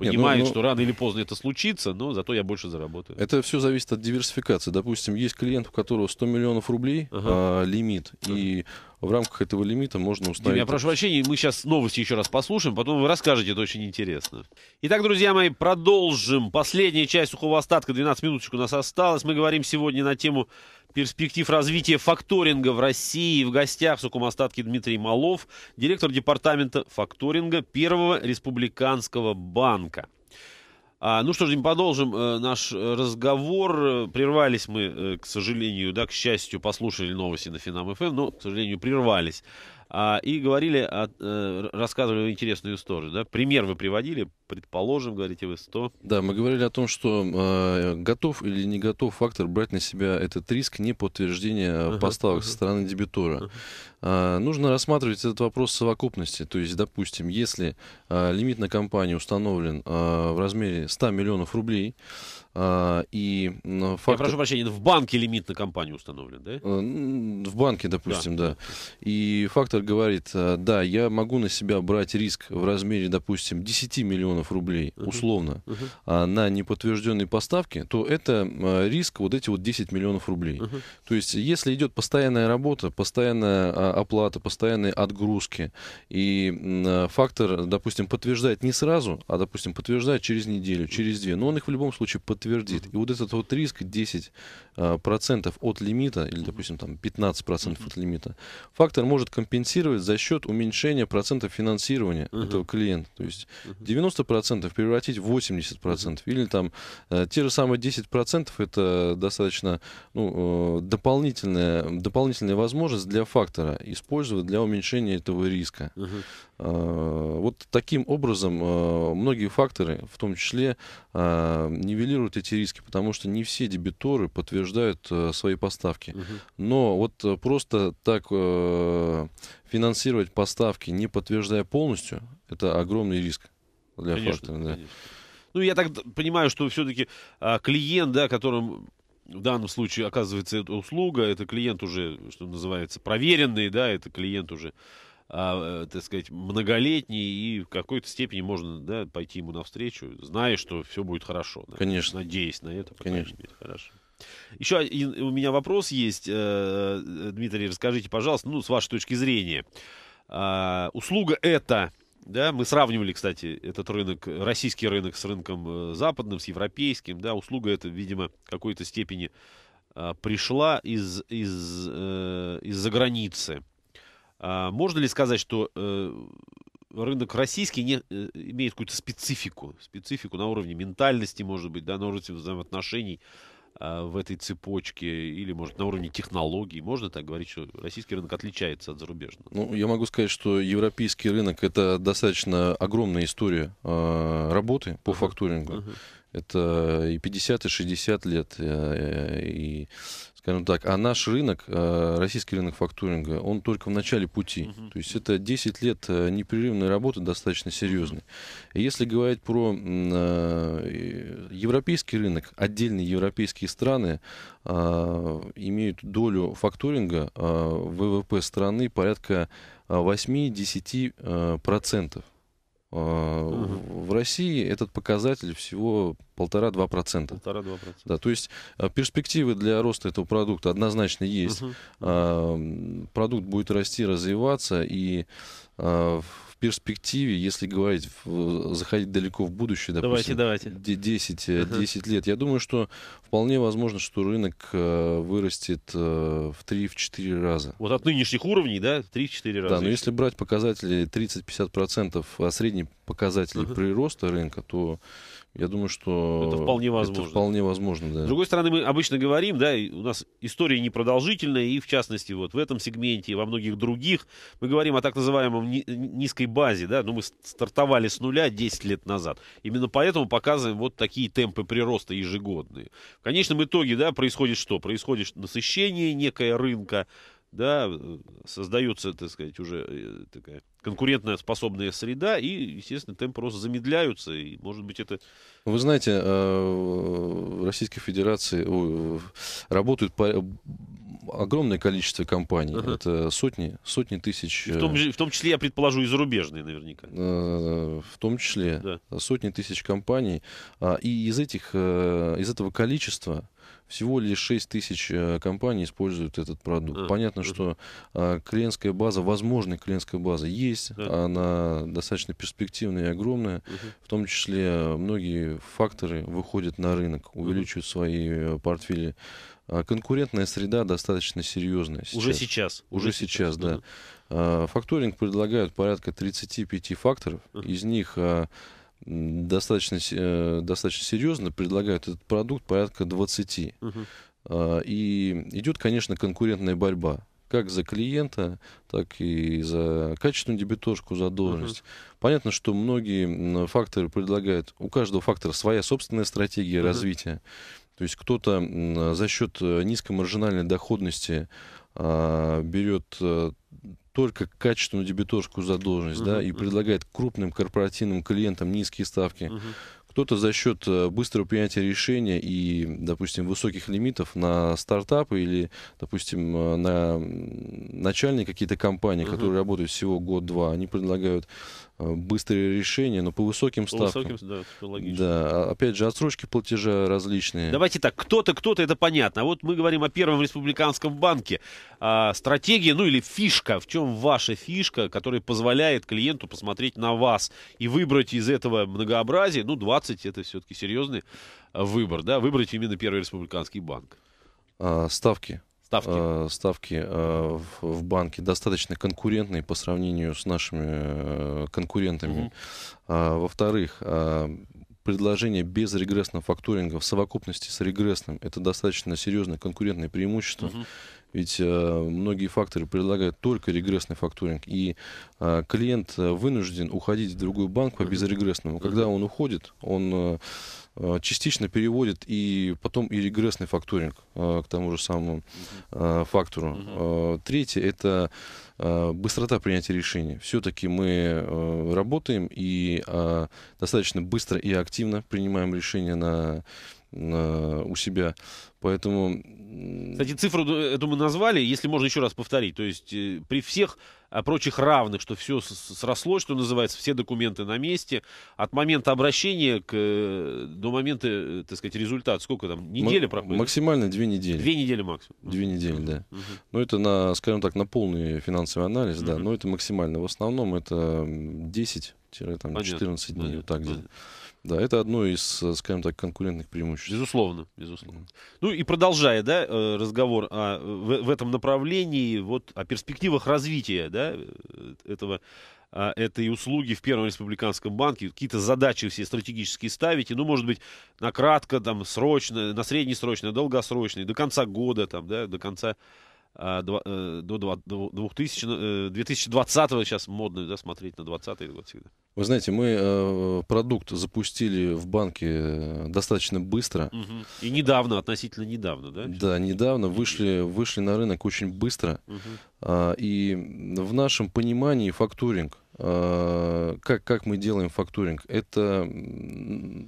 ну, понимают, ну, что рано или поздно это случится, но зато я больше заработаю. Это все зависит от диверсификации. Допустим, есть клиент, у которого 100 миллионов рублей ага. а, лимит, ага. и в рамках этого лимита можно ну, установить... Я прошу прощения, мы сейчас новости еще раз послушаем, потом вы расскажете, это очень интересно. Итак, друзья мои, продолжим. Последняя часть сухого остатка, 12 минуточек у нас осталось. Мы говорим сегодня на тему перспектив развития факторинга в России. В гостях в Сукумостатке Дмитрий Малов, директор департамента факторинга Первого республиканского банка. А, ну что ж, продолжим э, наш э, разговор. Прервались мы, э, к сожалению, да, к счастью, послушали новости на Финам эм, но, к сожалению, прервались а, и говорили, о, а, э, рассказывали интересную историю, да? Пример вы приводили, предположим, говорите вы 100. Да, мы говорили о том, что э, готов или не готов фактор брать на себя этот риск не подтверждения uh-huh, а поставок uh-huh. со стороны дебитора. Uh-huh. А, нужно рассматривать этот вопрос в совокупности. То есть, допустим, если а, лимит на компанию установлен а, в размере 100 миллионов рублей, а, и ну, факт... Я прошу прощения, в банке лимит на компанию установлен, да? А, в банке, допустим, да. да. И фактор говорит, а, да, я могу на себя брать риск в размере, допустим, 10 миллионов рублей, условно, Uh-huh. на неподтвержденные поставки, то это риск вот эти вот 10 миллионов рублей. Uh-huh. То есть, если идет постоянная работа, постоянная оплата, постоянные отгрузки, и фактор, допустим, подтверждает не сразу, а, допустим, подтверждает через неделю, через две, но он их в любом случае подтверждает подтвердит. И вот этот вот риск 10 Э, процентов от лимита, или, допустим, там 15 процентов от лимита, фактор может компенсировать за счет уменьшения процентов финансирования uh-huh. этого клиента. То есть 90 процентов превратить в 80 процентов, или там э, те же самые 10 процентов это достаточно ну, э, дополнительная, дополнительная возможность для фактора использовать для уменьшения этого риска. Uh-huh. Вот таким образом многие факторы, в том числе, нивелируют эти риски, потому что не все дебиторы подтверждают утверждают э, свои поставки. Угу. Но вот э, просто так э, финансировать поставки, не подтверждая полностью, это огромный риск для фактора. Да. Ну, я так понимаю, что все-таки а, клиент, да, которым в данном случае оказывается эта услуга, это клиент уже, что называется, проверенный, да, это клиент уже, а, так сказать, многолетний, и в какой-то степени можно, да, пойти ему навстречу, зная, что все будет хорошо. Да? Конечно. Надеясь на это, Конечно. мере, хорошо. Еще у меня вопрос есть, э, э, Дмитрий, расскажите, пожалуйста, ну, с вашей точки зрения. А, услуга это да, мы сравнивали, кстати, этот рынок, российский рынок с рынком э, западным, с европейским, да, услуга это, видимо, в какой-то степени а, пришла из, из, э, из-за границы. А, можно ли сказать, что рынок российский не, имеет какую-то специфику, специфику на уровне ментальности, может быть, да, на уровне взаимоотношений а, в этой цепочке, или, может, на уровне технологий? Можно так говорить, что российский рынок отличается от зарубежного? Ну, я могу сказать, что европейский рынок — это достаточно огромная история э, работы по uh-huh. факторингу. Uh-huh. Это и 50, и 60 лет, э, и скажем так. А наш рынок, э, российский рынок фактуринга, он только в начале пути. Угу. То есть это 10 лет э, непрерывной работы достаточно серьезной. И если говорить про э, европейский рынок, отдельные европейские страны имеют долю фактуринга ВВП страны порядка 8-10%. А, в России этот показатель всего 1,5-2%. процента. Да, то есть а, перспективы для роста этого продукта однозначно есть. Угу. Продукт будет расти, развиваться, и перспективе, если говорить, в, э, заходить далеко в будущее, допустим, давайте, давайте. 10, э, ага. 10 лет, я думаю, что вполне возможно, что рынок э, вырастет в 3-4 раза. Вот от нынешних уровней, да, 3-4 раза. Да, но если брать показатели 30-50% от средних показателей ага. прироста рынка, то я думаю, что это вполне возможно. Это вполне возможно да. С другой стороны, мы обычно говорим, да, у нас история непродолжительная, и в частности вот в этом сегменте, и во многих других, мы говорим о так называемом низкой базе, да, но ну, мы стартовали с нуля 10 лет назад. Именно поэтому показываем вот такие темпы прироста ежегодные. В конечном итоге, да, происходит что? Происходит насыщение некое рынка, да, э, создается, так сказать, уже э, такая конкурентная способная среда, и, естественно, темпы просто замедляются, и, может быть, это... Вы знаете, э, в Российской Федерации работают огромное количество компаний, uh это сотни, сотни тысяч... в том, э, в том числе, я предположу, и зарубежные наверняка. Э, в том числе да. сотни тысяч компаний, а, и из, этих, из этого количества всего лишь 6 тысяч э, компаний используют этот продукт. А, Понятно, угу. что клиентская база, возможная клиентская база есть, да. она достаточно перспективная и огромная. Угу. В том числе э, многие факторы выходят на рынок, увеличивают угу. свои э, портфели. А, конкурентная среда достаточно серьезная. Сейчас. Уже сейчас. Уже, сейчас, сейчас, да. Угу. Факторинг предлагает порядка 35 факторов. Из них а, достаточно, э, достаточно серьезно предлагают этот продукт порядка 20. Угу. А, и идет, конечно, конкурентная борьба как за клиента, так и за качественную дебиторскую задолженность. Uh-huh. Понятно, что многие факторы предлагают, у каждого фактора своя собственная стратегия uh-huh. развития. То есть кто-то за счет э, низкомаржинальной доходности а, берет э, только качественную дебиторскую задолженность, uh-huh, да, и предлагает крупным корпоративным клиентам низкие ставки. Uh-huh. Кто-то за счет э, быстрого принятия решения и, допустим, высоких лимитов на стартапы или, допустим, э, на начальные какие-то компании, uh-huh. которые работают всего год-два, они предлагают Э, быстрые решения, но по высоким по ставкам. Высоким, да, это логично. Да, а, опять же, отсрочки платежа различные. Давайте так, кто-то, кто-то, это понятно. А вот мы говорим о Первом республиканском банке. А, стратегия, ну или фишка, в чем ваша фишка, которая позволяет клиенту посмотреть на вас и выбрать из этого многообразия, ну 20 это все-таки серьезный э, выбор, да, выбрать именно Первый республиканский банк. А, ставки ставки, э, ставки э, в, в банке достаточно конкурентные по сравнению с нашими э, конкурентами. mm А, во-вторых, э, предложение без регрессного факторинга в совокупности с регрессным это достаточно серьезное конкурентное преимущество. Угу. Ведь э, многие факторы предлагают только регрессный факторинг, и а, э, клиент вынужден уходить в другой банк по а безрегрессному. Когда он уходит, он э, Э, частично переводит и потом и регрессный факторинг э, к тому же самому э, фактору. Третье – это быстрота принятия решений. Все-таки мы работаем и достаточно быстро и активно принимаем решения на, на у себя. Поэтому кстати, цифру э, эту мы назвали, если можно еще раз повторить. То есть э, при всех э, прочих равных, что все срослось, что называется, все документы на месте, от момента обращения к, э, до момента, так сказать, результата, сколько там, неделя М- проходит? Максимально две недели. Две недели максимум. Две недели, да. Угу. Ну это, на, скажем так, на полный финансовый анализ, угу. да, но это максимально. В основном это 10 там, 14 дней, Понятно. вот так где-то. Да, это одно из, э, скажем так, конкурентных преимуществ. Безусловно, безусловно. Ну и продолжая, да, э, разговор о, в, в этом направлении, вот о перспективах развития, да, э, этого а, этой услуги в Первом республиканском банке, какие-то задачи все стратегические ставите, ну, может быть, на кратко, там, срочно, на среднесрочно, долгосрочно, до конца года, там, да, до конца а, э, до 2000, 2020 э, сейчас модно да, смотреть на 2020 год всегда. Вы знаете, мы э, продукт запустили в банке э, достаточно быстро. Угу. И недавно, относительно недавно, да? Да, недавно вышли, вышли на рынок очень быстро. Угу. Э, и в нашем понимании фактуринг Э, как, как мы делаем фактуринг. Это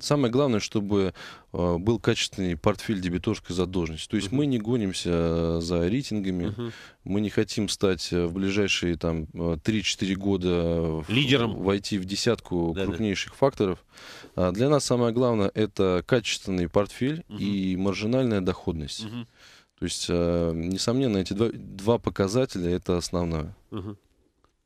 самое главное, чтобы э, был качественный портфель дебиторской задолженности. То есть uh-huh. мы не гонимся за рейтингами, uh-huh. мы не хотим стать э, в ближайшие там, 3-4 года лидером, в, войти в десятку да, крупнейших да. факторов. А для нас самое главное это качественный портфель uh-huh. и маржинальная доходность. Uh-huh. То есть, несомненно, эти два, два показателя это основное. Uh-huh.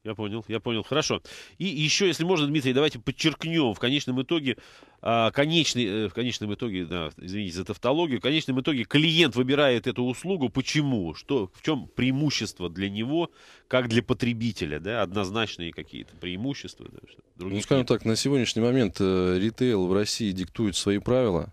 Я понял, я понял. Хорошо. И еще, если можно, Дмитрий, давайте подчеркнем в конечном итоге, а, конечный, э, в конечном итоге, да, извините за тавтологию, в конечном итоге клиент выбирает эту услугу. Почему? Что, в чем преимущество для него, как для потребителя, да, однозначные какие-то преимущества? Да, ну, скажем нет. так, на сегодняшний момент э, ритейл в России диктует свои правила.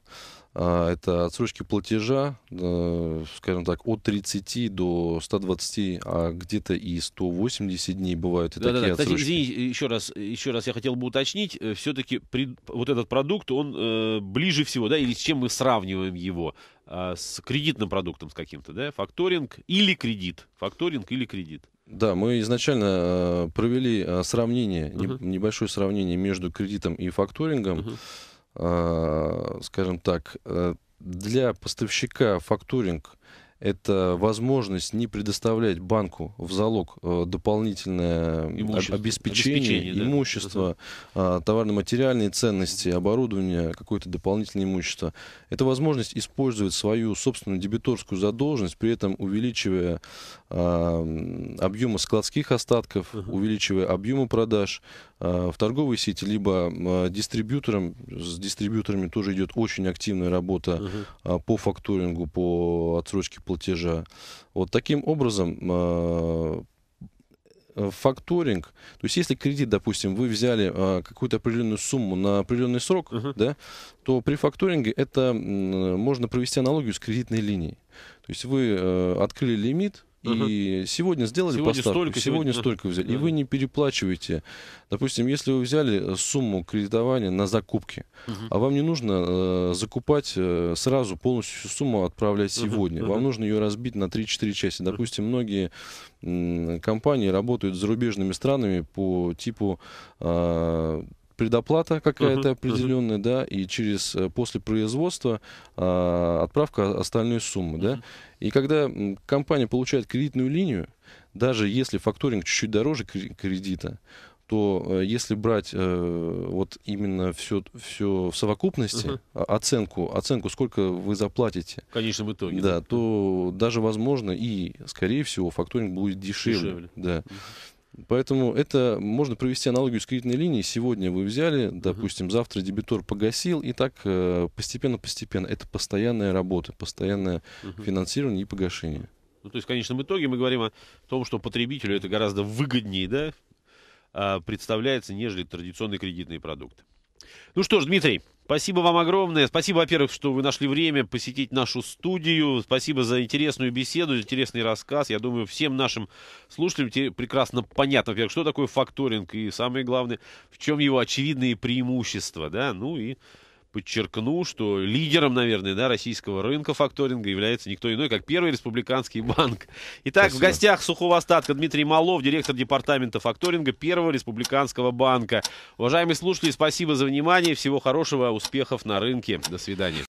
А, это отсрочки платежа, э, скажем так, от 30 до 120, а где-то и 180 дней бывают и да, такие да, да. отсрочки. Кстати, извини, э, еще раз, э, еще раз я хотел бы уточнить, все-таки вот этот продукт, он э, ближе всего, да, или с чем мы сравниваем его? А, с кредитным продуктом с каким-то, да? Факторинг или кредит? Факторинг или кредит? Да, мы изначально провели сравнение, uh-huh. небольшое сравнение между кредитом и факторингом. Uh-huh. Э, скажем так, э, для поставщика фактуринг это возможность не предоставлять банку в залог э, дополнительное имущество, обеспечение, обеспечение да? имущество, товарно-материальные ценности, оборудование, какое-то дополнительное имущество. Это возможность использовать свою собственную дебиторскую задолженность, при этом увеличивая объемы складских остатков, увеличивая объемы продаж, Э, в торговой сети, либо э, дистрибьютором. С дистрибьюторами тоже идет очень активная работа угу. по факторингу, по отсрочке платежа. Вот таким образом факторинг, то есть если кредит, допустим, вы взяли а, какую-то определенную сумму на определенный срок, uh-huh. да, то при факторинге это можно провести аналогию с кредитной линией. То есть вы э, открыли лимит, и угу. сегодня сделали сегодня поставку, столько, сегодня, сегодня столько взяли. Да. И вы не переплачиваете. Допустим, если вы взяли э, сумму кредитования на закупки, угу. а вам не нужно э, закупать э, сразу полностью всю сумму отправлять сегодня. Угу. Вам нужно ее разбить на 3-4 части. Допустим, многие э, компании работают с зарубежными странами по типу э, предоплата какая-то определенная, да, и через э, после производства а, отправка остальной суммы, да. И когда компания получает кредитную линию, даже если факторинг чуть-чуть дороже кредита, то э, если брать э, вот именно все, все в совокупности, Uh -huh. А, оценку, оценку, сколько вы заплатите, конечно, в итоге, да, да, то даже возможно и, скорее всего, факторинг будет дешевле, дешевле. да. Uh -huh. Поэтому это можно провести аналогию с кредитной линией. Сегодня вы взяли, допустим, завтра дебитор погасил, и так постепенно-постепенно. Э, это постоянная работа, постоянное финансирование и погашение. Ну, то есть в конечном итоге мы говорим о том, что потребителю это гораздо выгоднее, да, а, представляется, нежели традиционные кредитные продукты. Ну что ж, Дмитрий, Спасибо вам огромное. Спасибо, во-первых, что вы нашли время посетить нашу студию. Спасибо за интересную беседу, за интересный рассказ. Я думаю, всем нашим слушателям прекрасно понятно, во-первых, что такое факторинг и, самое главное, в чем его очевидные преимущества. Да? Ну и подчеркну, что лидером, наверное, да, российского рынка факторинга является никто иной, как Первый республиканский банк. Итак, Спасибо. в гостях сухого остатка Дмитрий Малов, директор департамента факторинга Первого республиканского банка. Уважаемые слушатели, спасибо за внимание. Всего хорошего, успехов на рынке. До свидания.